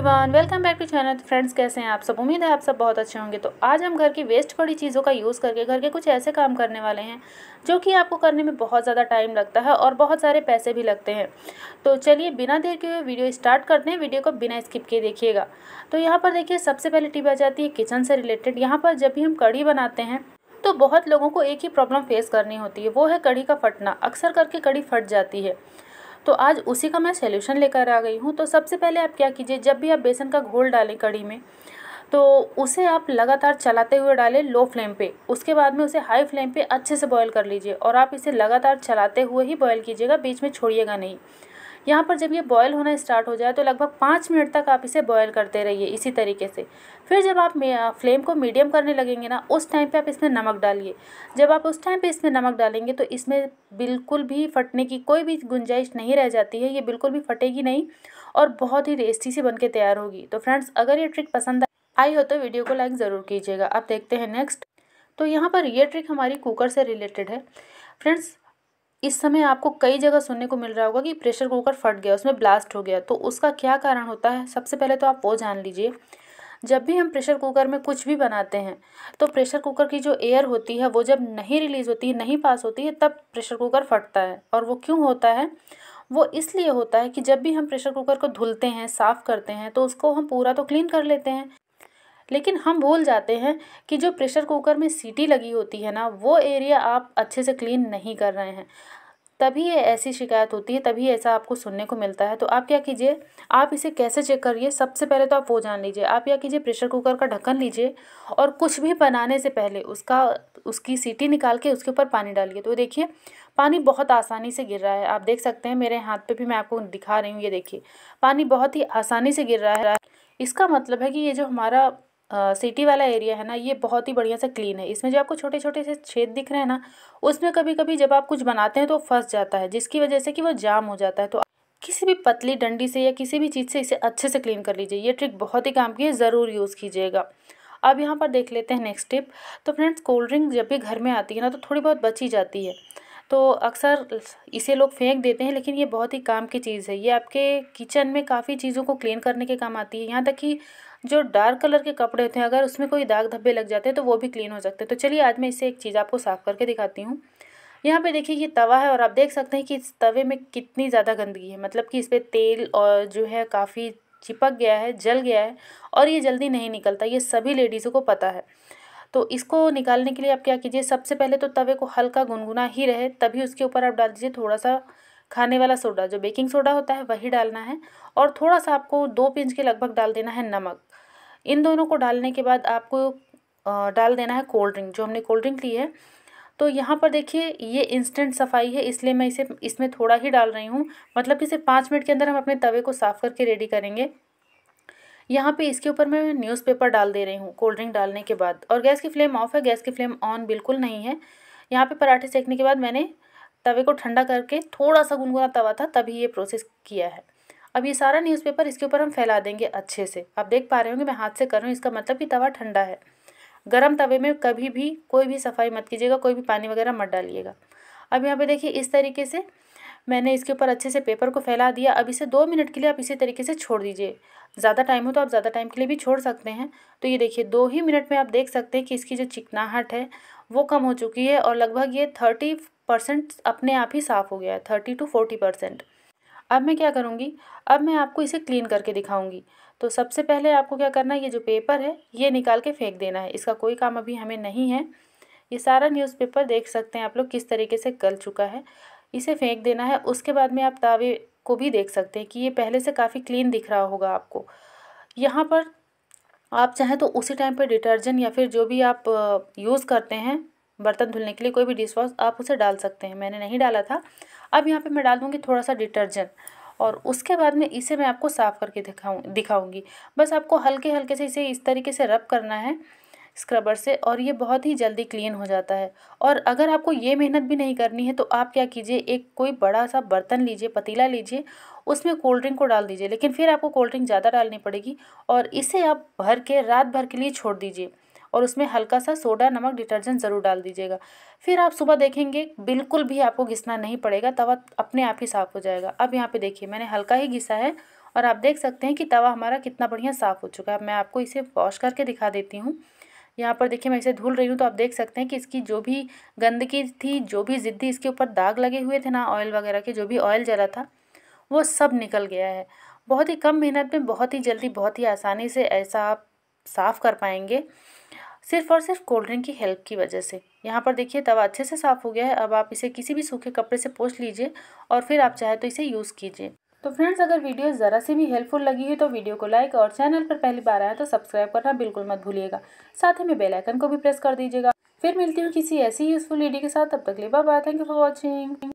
everyone welcome back to channel friends कैसे हैं आप सब उम्मीद है आप सब बहुत अच्छे होंगे तो आज हम घर की वेस्ट पड़ी चीज़ों का यूज़ करके घर के कुछ ऐसे काम करने वाले हैं जो कि आपको करने में बहुत ज़्यादा टाइम लगता है और बहुत सारे पैसे भी लगते हैं तो चलिए बिना देर के हुए वीडियो स्टार्ट करते हैं वीडियो को बिना स्किप किए देखिएगा तो यहाँ पर देखिए सबसे पहले टिप आ जाती है किचन से रिलेटेड यहाँ पर जब भी हम कड़ी बनाते हैं तो बहुत लोगों को एक ही प्रॉब्लम फेस करनी होती है वो है कड़ी का फटना अक्सर करके कड़ी फट जाती है तो आज उसी का मैं सोल्यूशन लेकर आ गई हूँ तो सबसे पहले आप क्या कीजिए जब भी आप बेसन का घोल डालें कड़ी में तो उसे आप लगातार चलाते हुए डालें लो फ्लेम पे उसके बाद में उसे हाई फ्लेम पे अच्छे से बॉईल कर लीजिए और आप इसे लगातार चलाते हुए ही बॉईल कीजिएगा बीच में छोड़िएगा नहीं यहाँ पर जब ये बॉयल होना स्टार्ट हो जाए तो लगभग पाँच मिनट तक आप इसे बॉयल करते रहिए इसी तरीके से फिर जब आप फ्लेम को मीडियम करने लगेंगे ना उस टाइम पे आप इसमें नमक डालिए जब आप उस टाइम पे इसमें नमक डालेंगे तो इसमें बिल्कुल भी फटने की कोई भी गुंजाइश नहीं रह जाती है ये बिल्कुल भी फटेगी नहीं और बहुत ही टेस्टी सी बन के तैयार होगी तो फ्रेंड्स अगर ये ट्रिक पसंद आई हो तो वीडियो को लाइक ज़रूर कीजिएगा आप देखते हैं नेक्स्ट तो यहाँ पर ये ट्रिक हमारी कुकर से रिलेटेड है फ्रेंड्स इस समय आपको कई जगह सुनने को मिल रहा होगा कि प्रेशर कुकर फट गया उसमें ब्लास्ट हो गया तो उसका क्या कारण होता है सबसे पहले तो आप वो जान लीजिए जब भी हम प्रेशर कुकर में कुछ भी बनाते हैं तो प्रेशर कुकर की जो एयर होती है वो जब नहीं रिलीज़ होती है नहीं पास होती है तब प्रेशर कुकर फटता है और वो क्यों होता है वो इसलिए होता है कि जब भी हम प्रेशर कुकर को धुलते हैं साफ़ करते हैं तो उसको हम पूरा तो क्लीन कर लेते हैं लेकिन हम भूल जाते हैं कि जो प्रेशर कुकर में सीटी लगी होती है ना वो एरिया आप अच्छे से क्लीन नहीं कर रहे हैं तभी ये ऐसी शिकायत होती है तभी ऐसा आपको सुनने को मिलता है तो आप क्या कीजिए आप इसे कैसे चेक करिए सबसे पहले तो आप वो जान लीजिए आप क्या कीजिए प्रेशर कुकर का ढक्कन लीजिए और कुछ भी बनाने से पहले उसका उसकी सीटी निकाल के उसके ऊपर पानी डालिए तो देखिए पानी बहुत आसानी से गिर रहा है आप देख सकते हैं मेरे हाथ पर भी मैं आपको दिखा रही हूँ ये देखिए पानी बहुत ही आसानी से गिर रहा है इसका मतलब है कि ये जो हमारा सिटी वाला एरिया है ना ये बहुत ही बढ़िया से क्लीन है इसमें जो आपको छोटे छोटे से छेद दिख रहे हैं ना उसमें कभी कभी जब आप कुछ बनाते हैं तो फंस जाता है जिसकी वजह से कि वो जाम हो जाता है तो किसी भी पतली डंडी से या किसी भी चीज़ से इसे अच्छे से क्लीन कर लीजिए ये ट्रिक बहुत ही काम की है ज़रूर यूज़ कीजिएगा अब यहाँ पर देख लेते हैं नेक्स्ट टिप तो फ्रेंड्स कोल्ड ड्रिंक जब भी घर में आती है ना तो थोड़ी बहुत बची जाती है तो अक्सर इसे लोग फेंक देते हैं लेकिन ये बहुत ही काम की चीज़ है ये आपके किचन में काफ़ी चीज़ों को क्लीन करने के काम आती है यहाँ तक कि जो डार्क कलर के कपड़े होते हैं अगर उसमें कोई दाग धब्बे लग जाते हैं तो वो भी क्लीन हो सकते हैं तो चलिए आज मैं इसे एक चीज़ आपको साफ़ करके दिखाती हूँ यहाँ पे देखिए ये तवा है और आप देख सकते हैं कि इस तवे में कितनी ज़्यादा गंदगी है मतलब कि इस पर तेल और जो है काफ़ी चिपक गया है जल गया है और ये जल्दी नहीं निकलता ये सभी लेडीज़ों को पता है तो इसको निकालने के लिए आप क्या कीजिए सबसे पहले तो तवे को हल्का गुनगुना ही रहे तभी उसके ऊपर आप डाल दीजिए थोड़ा सा खाने वाला सोडा जो बेकिंग सोडा होता है वही डालना है और थोड़ा सा आपको दो पिंच के लगभग डाल देना है नमक इन दोनों को डालने के बाद आपको डाल देना है कोल्ड ड्रिंक जो हमने कोल्ड ड्रिंक ली है तो यहाँ पर देखिए ये इंस्टेंट सफाई है इसलिए मैं इसे इसमें थोड़ा ही डाल रही हूँ मतलब कि इसे पाँच मिनट के अंदर हम अपने तवे को साफ़ करके रेडी करेंगे यहाँ पे इसके ऊपर मैं न्यूज़पेपर डाल दे रही हूँ कोल्ड ड्रिंक डालने के बाद और गैस की फ्लेम ऑफ है गैस की फ्लेम ऑन बिल्कुल नहीं है यहाँ पे पराठे सेकने के बाद मैंने तवे को ठंडा करके थोड़ा सा गुनगुना तवा था तभी ये प्रोसेस किया है अब ये सारा न्यूज़पेपर इसके ऊपर हम फैला देंगे अच्छे से आप देख पा रहे होंगे मैं हाथ से कर रही हूँ इसका मतलब कि तवा ठंडा है गर्म तवे में कभी भी कोई भी सफाई मत कीजिएगा कोई भी पानी वगैरह मत डालिएगा अब यहाँ पर देखिए इस तरीके से मैंने इसके ऊपर अच्छे से पेपर को फैला दिया अब इसे दो मिनट के लिए आप इसी तरीके से छोड़ दीजिए ज़्यादा टाइम हो तो आप ज़्यादा टाइम के लिए भी छोड़ सकते हैं तो ये देखिए दो ही मिनट में आप देख सकते हैं कि इसकी जो चिकनाहट है वो कम हो चुकी है और लगभग ये थर्टी परसेंट अपने आप ही साफ़ हो गया है थर्टी टू फोर्टी परसेंट अब मैं क्या करूँगी अब मैं आपको इसे क्लीन करके दिखाऊँगी तो सबसे पहले आपको क्या करना है ये जो पेपर है ये निकाल के फेंक देना है इसका कोई काम अभी हमें नहीं है ये सारा न्यूज़पेपर देख सकते हैं आप लोग किस तरीके से गल चुका है इसे फेंक देना है उसके बाद में आप तावे को भी देख सकते हैं कि ये पहले से काफ़ी क्लीन दिख रहा होगा आपको यहाँ पर आप चाहें तो उसी टाइम पर डिटर्जेंट या फिर जो भी आप यूज़ करते हैं बर्तन धुलने के लिए कोई भी डिश वॉश आप उसे डाल सकते हैं मैंने नहीं डाला था अब यहाँ पे मैं डाल दूँगी थोड़ा सा डिटर्जेंट और उसके बाद में इसे मैं आपको साफ़ करके दिखाऊँ दिखाऊँगी बस आपको हल्के हल्के से इसे इस तरीके से रब करना है स्क्रबर से और ये बहुत ही जल्दी क्लीन हो जाता है और अगर आपको ये मेहनत भी नहीं करनी है तो आप क्या कीजिए एक कोई बड़ा सा बर्तन लीजिए पतीला लीजिए उसमें कोल्ड ड्रिंक को डाल दीजिए लेकिन फिर आपको कोल्ड ड्रिंक ज़्यादा डालनी पड़ेगी और इसे आप भर के रात भर के लिए छोड़ दीजिए और उसमें हल्का सा सोडा नमक डिटर्जेंट ज़रूर डाल दीजिएगा फिर आप सुबह देखेंगे बिल्कुल भी आपको घिसना नहीं पड़ेगा तवा अपने आप ही साफ़ हो जाएगा अब यहाँ पे देखिए मैंने हल्का ही घिसा है और आप देख सकते हैं कि तवा हमारा कितना बढ़िया साफ़ हो चुका है मैं आपको इसे वॉश करके दिखा देती हूँ यहाँ पर देखिए मैं इसे धुल रही हूँ तो आप देख सकते हैं कि इसकी जो भी गंदगी थी जो भी ज़िद्दी इसके ऊपर दाग लगे हुए थे ना ऑयल वगैरह के जो भी ऑयल जरा था वो सब निकल गया है बहुत ही कम मेहनत में बहुत ही जल्दी बहुत ही आसानी से ऐसा आप साफ़ कर पाएंगे सिर्फ और सिर्फ कोल्ड ड्रिंक की हेल्प की वजह से यहाँ पर देखिए तवा अच्छे से साफ़ हो गया है अब आप इसे किसी भी सूखे कपड़े से पोछ लीजिए और फिर आप चाहे तो इसे यूज़ कीजिए तो फ्रेंड्स अगर वीडियो ज़रा सी भी हेल्पफुल लगी है तो वीडियो को लाइक और चैनल पर पहली बार आए तो सब्सक्राइब करना बिल्कुल मत भूलिएगा साथ ही में बेल आइकन को भी प्रेस कर दीजिएगा फिर मिलती हूँ किसी ऐसी यूजफुल वीडियो के साथ तब तक लिए bye thank you for watching